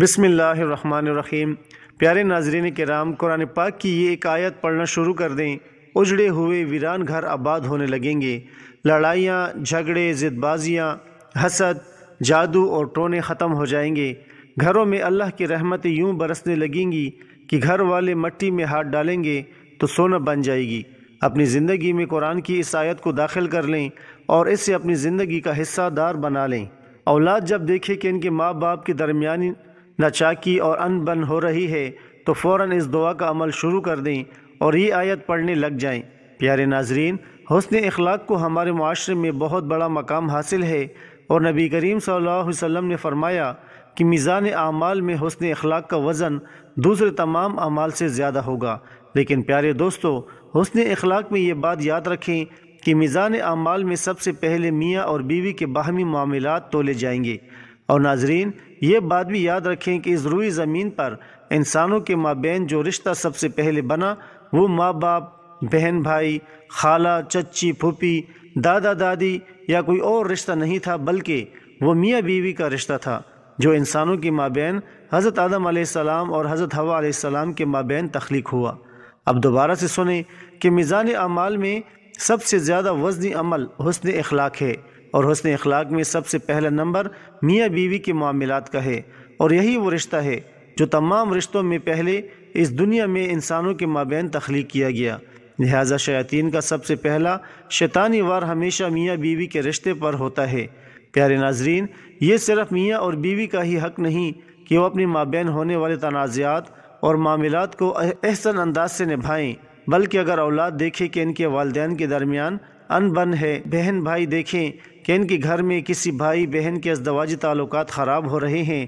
बिसमीम प्यारे नाजरीन राम कुरान पाक की ये एक आयत पढ़ना शुरू कर दें उजड़े हुए वीरान घर आबाद होने लगेंगे लड़ाइयाँ झगड़े ज़िदबाजियाँ हसद जादू और टोने ख़त्म हो जाएंगे घरों में अल्लाह की रहमतें यूं बरसने लगेंगी कि घर वाले मट्टी में हाथ डालेंगे तो सोना बन जाएगी अपनी ज़िंदगी में कुरान की इस आयत को दाखिल कर लें और इससे अपनी ज़िंदगी का हिस्सादार बना लें औलाद जब देखे कि इनके माँ बाप के दरमियानी नचाकी और अनबन हो रही है तो फ़ौर इस दुआ का अमल शुरू कर दें और ये आयत पढ़ने लग जाएं। प्यारे नाजरीन हसन अखलाक को हमारे माशरे में बहुत बड़ा मकाम हासिल है और नबी करीम सल्लल्लाहु ने फरमाया कि मीज़ान अमाल में हसन अखलाक का वज़न दूसरे तमाम अमाल से ज़्यादा होगा लेकिन प्यारे दोस्तों हसन अखलाक में ये बात याद रखें कि मीज़ान अमाल में सबसे पहले मियाँ और बीवी के बाहमी मामलत तोले जाएंगे और नाजरीन ये बात भी याद रखें कि इस रूई ज़मीन पर इंसानों के माबेन जो रिश्ता सबसे पहले बना वो माँ बाप बहन भाई खाला चच्ची फूपी दादा दादी या कोई और रिश्ता नहीं था बल्कि वो मियाँ बीवी का रिश्ता था जो इंसानों के माबेन हज़रत आदम सलाम और हज़रत हवा सलाम के माबेन तख्लीक हुआ अब दोबारा से सुने कि मिज़ान अमाल में सबसे ज़्यादा वजनी अमल हसन अखलाक है और हसन अखलाक में सबसे पहला नंबर मियाँ बीवी के मामलत का है और यही वो रिश्ता है जो तमाम रिश्तों में पहले इस दुनिया में इंसानों के माबेन तख्लीक किया गया लिहाजा शयातीन का सबसे पहला शैतानी वार हमेशा मियाँ बीवी के रिश्ते पर होता है प्यारे नाजरीन ये सिर्फ मियाँ और बीवी का ही हक नहीं कि वह अपने माबेन होने वाले तनाज़ात और मामलों को अहसन अंदाज से निभाएं बल्कि अगर औलाद देखे कि इनके वालदेन के दरमियान अनबन है बहन भाई देखें कि इनके घर में किसी भाई बहन के अजदवाजी ताल्लुक ख़राब हो रहे हैं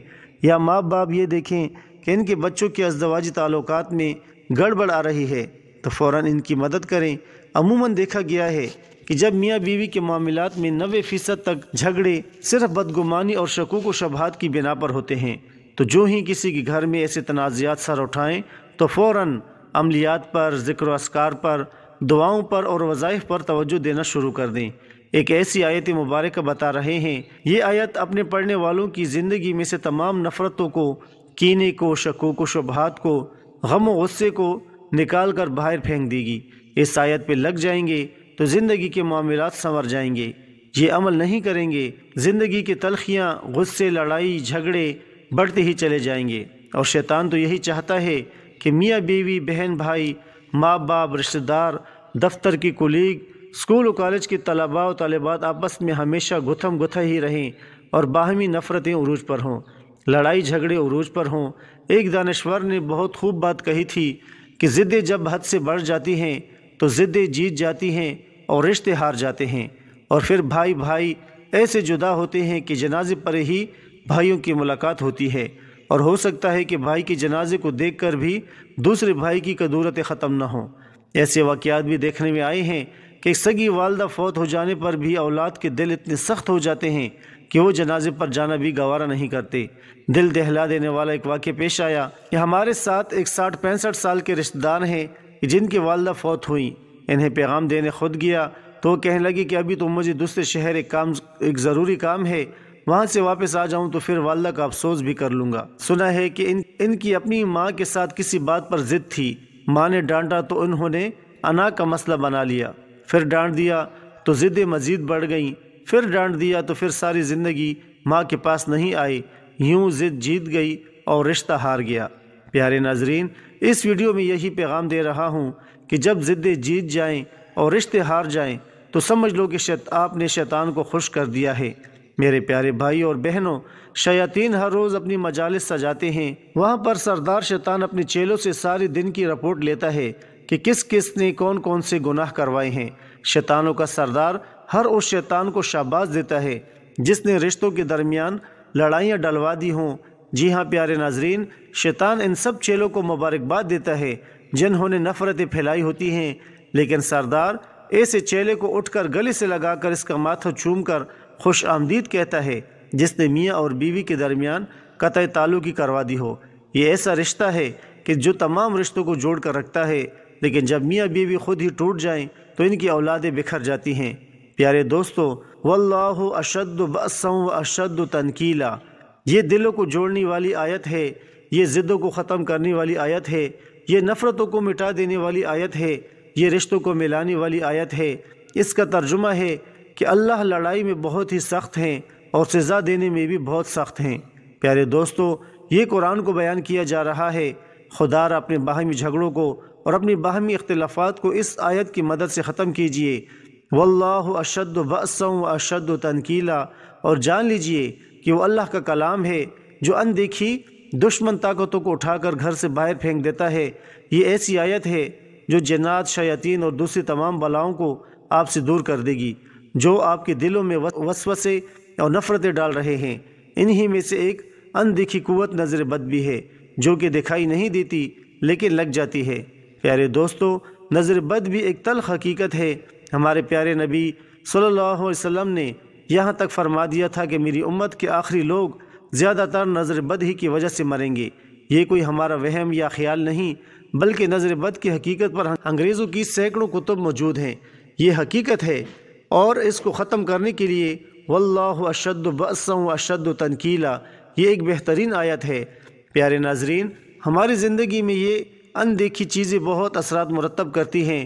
या माँ बाप ये देखें कि इनके बच्चों के अजदवाजी ताल्लुक में गड़बड़ आ रही है तो फ़ौर इनकी मदद करें अमूमन देखा गया है कि जब मियाँ बीवी के मामलों में नबे फ़ीसद तक झगड़े सिर्फ बदगुमानी और शकूक व शबहत की बिना पर होते हैं तो जो ही किसी के घर में ऐसे तनाज़ात सर उठाएँ तो फ़ौर अमलियात पर जिक्र असकार पर दुआओं पर और वज़ाइफ पर तवज्जो देना शुरू कर दें एक ऐसी आयत मुबारक बता रहे हैं ये आयत अपने पढ़ने वालों की ज़िंदगी में से तमाम नफ़रतों को कीने को शको को शुबहत को गम व गुस्से को निकाल कर बाहर फेंक देगी इस आयत पर लग जाएंगे तो ज़िंदगी के मामलत संवर जाएंगे ये अमल नहीं करेंगे ज़िंदगी की तलखियाँ गुस्से लड़ाई झगड़े बढ़ते ही चले जाएंगे और शैतान तो यही चाहता है कि मियाँ बीवी बहन भाई माँ बाप रिश्तेदार दफ्तर की कुलीग स्कूल और कॉलेज के तलबा और तलबात आपस में हमेशा गुथम गुथा ही रहें और बाहमी नफ़रतें उरूज पर हों लड़ाई झगड़े उरूज पर हों एक दानश्वर ने बहुत खूब बात कही थी कि ज़िद्दें जब हद से बढ़ जाती हैं तो ज़िद्दें जीत जाती हैं और रिश्ते हार जाते हैं और फिर भाई भाई ऐसे जुदा होते हैं कि जनाजे पर ही भाइयों की मुलाकात होती है और हो सकता है कि भाई के जनाजे को देखकर भी दूसरे भाई की कदूरतें ख़त्म न हों ऐसे वाक़ात भी देखने में आए हैं कि सगी वालदा फौत हो जाने पर भी औलाद के दिल इतने सख्त हो जाते हैं कि वो जनाजे पर जाना भी गवारा नहीं करते दिल दहला देने वाला एक वाक्य पेश आया कि हमारे साथ एक साठ पैंसठ साल के रिश्तेदार हैं जिनकी वालदा फौत हुई इन्हें पैगाम देने खुद गया तो वो कहने लगी कि अभी तो मुझे दूसरे शहर एक काम एक ज़रूरी काम है वहाँ से वापस आ जाऊँ तो फिर वालदा का अफसोस भी कर लूँगा सुना है कि इन इनकी अपनी माँ के साथ किसी बात पर ज़िद थी माँ ने डांटा तो उन्होंने अना का मसला बना लिया फिर डांट दिया तो ज़िद्द मज़ीद बढ़ गईं फिर डांट दिया तो फिर सारी ज़िंदगी माँ के पास नहीं आई यूँ ज़िद जीत गई और रिश्ता हार गया प्यारे नाजरीन इस वीडियो में यही पैगाम दे रहा हूँ कि जब ज़िद्द जीत जाएं और रिश्ते हार जाएं तो समझ लो कि शैत आपने शैतान को खुश कर दिया है मेरे प्यारे भाई और बहनों शयातीन हर रोज़ अपनी मजालस सजाते हैं वहाँ पर सरदार शैतान अपने चेलों से सारे दिन की रिपोर्ट लेता है कि किस किस ने कौन कौन से गुनाह करवाए हैं शैतानों का सरदार हर उस शैतान को शाबाश देता है जिसने रिश्तों के दरमियान लड़ाइयाँ डलवा दी हों जी हाँ प्यारे नाजरीन शैतान इन सब चेलों को मुबारकबाद देता है जिन्होंने नफ़रतें फैलाई होती हैं लेकिन सरदार ऐसे चेले को उठकर गले से लगाकर इसका माथा चूमकर कर खुश आमदीद कहता है जिसने मियाँ और बीवी के दरमियान कतः ताल्लुकी करवा दी हो ये ऐसा रिश्ता है कि जो तमाम रिश्तों को जोड़ कर रखता है लेकिन जब मियाँ बीवी खुद ही टूट जाएं तो इनकी औलादें बिखर जाती हैं प्यारे दोस्तों वल्लाह अशद बसम व अशद तनकीला ये दिलों को जोड़ने वाली आयत है ये ज़िद्दों को ख़त्म करने वाली आयत है ये नफ़रतों को मिटा देने वाली आयत है ये रिश्तों को मिलाने वाली आयत है इसका तर्जुमा है कि अल्लाह लड़ाई में बहुत ही सख्त हैं और सज़ा देने में भी बहुत सख्त हैं प्यारे दोस्तों ये कुरान को बयान किया जा रहा है खुदा अपने बाहमी झगड़ों को और अपनी बाहमी इख्तलाफात को इस आयत की मदद से ख़त्म कीजिए वल्लाह अशद व अशद तनकीला और जान लीजिए कि वो अल्लाह का कलाम है जो अनदेखी दुश्मन ताकतों को उठाकर घर से बाहर फेंक देता है ये ऐसी आयत है जो जन्नात शयातीन और दूसरी तमाम बलाओं को आपसे दूर कर देगी जो आपके दिलों में वसवसे और नफ़रतें डाल रहे हैं इन्हीं में से एक अनदेखी कुत नज़र बद भी है जो कि दिखाई नहीं देती लेकिन लग जाती है प्यारे दोस्तों नज़र बद भी एक तल हकीकत है हमारे प्यारे नबी सल्लल्लाहु अलैहि वसल्लम ने यहाँ तक फरमा दिया था कि मेरी उम्मत के आखिरी लोग ज़्यादातर नज़र बद ही की वजह से मरेंगे ये कोई हमारा वहम या ख्याल नहीं बल्कि नज़र बद की हकीकत पर अंग्रेज़ों की सैकड़ों कुतुब मौजूद हैं ये हकीकत है और इसको ख़त्म करने के लिए वल्लाह अशद बसम अशद तनकीला ये एक बेहतरीन आयत है प्यारे नाजरीन हमारी ज़िंदगी में ये अनदेखी चीज़ें बहुत असरात मरतब करती हैं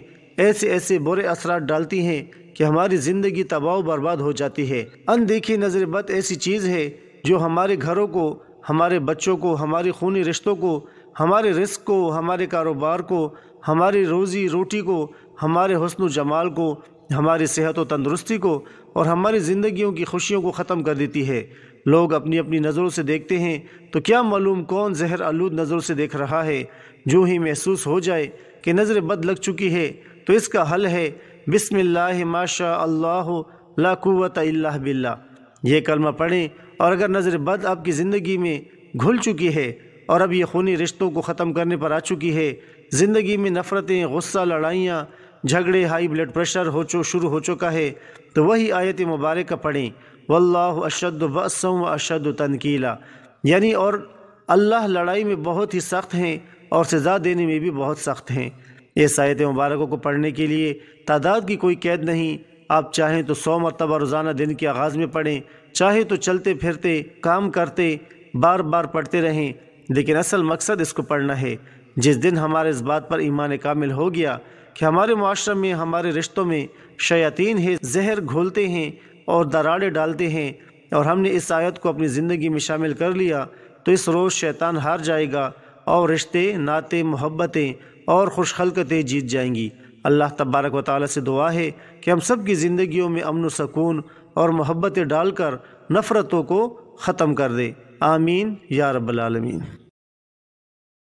ऐसे ऐसे बुरे असरात डालती हैं कि हमारी ज़िंदगी तबाह बर्बाद हो जाती है अनदेखी नजर बद ऐसी चीज़ है जो हमारे घरों को हमारे बच्चों को हमारे खूनी रिश्तों को हमारे रिस्क को हमारे कारोबार को हमारी रोज़ी रोटी को हमारे हसन जमाल को हमारी सेहत व तंदुरुस्ती को और हमारी ज़िंदगियों की खुशियों को ख़त्म कर देती है लोग अपनी अपनी नज़रों से देखते हैं तो क्या मालूम कौन जहर आलूद नज़रों से देख रहा है जो ही महसूस हो जाए कि नज़र बद लग चुकी है तो इसका हल है बिसमिल्लाह माशा अल्लाह लाकुवत अल्ला ये कलमा पढ़ें और अगर नज़र बद आपकी ज़िंदगी में घुल चुकी है और अब ये खूनी रिश्तों को ख़त्म करने पर आ चुकी है ज़िंदगी में नफ़रतें गुस्सा लड़ाइयाँ झगड़े हाई ब्लड प्रेशर हो चो शुरू हो चुका है तो वही आयत मुबारक पढ़ें वल्ला अशद वसम व अशद तनकीला यानी और अल्लाह लड़ाई में बहुत ही सख्त हैं और सज़ा देने में भी बहुत सख्त हैं इस आयत मुबारक को पढ़ने के लिए तादाद की कोई कैद नहीं आप चाहें तो सौ मरतबा रोज़ाना दिन के आगाज़ में पढ़ें चाहे तो चलते फिरते काम करते बार बार पढ़ते रहें लेकिन असल मकसद इसको पढ़ना है जिस दिन हमारे इस बात पर ईमान कामिल हो गया कि हमारे माशरे में हमारे रिश्तों में शयातीन है जहर घोलते हैं और दराड़े डालते हैं और हमने इस आयत को अपनी ज़िंदगी में शामिल कर लिया तो इस रोज़ शैतान हार जाएगा और रिश्ते नाते मोहब्बतें और खुशखलकतें जीत जाएंगी अल्लाह तबारक व ताली से दुआ है कि हम सब की ज़िंदगियों में अमन सकून और मोहब्बतें डालकर नफ़रतों को ख़त्म कर दे आमीन या रब्बल आलमीन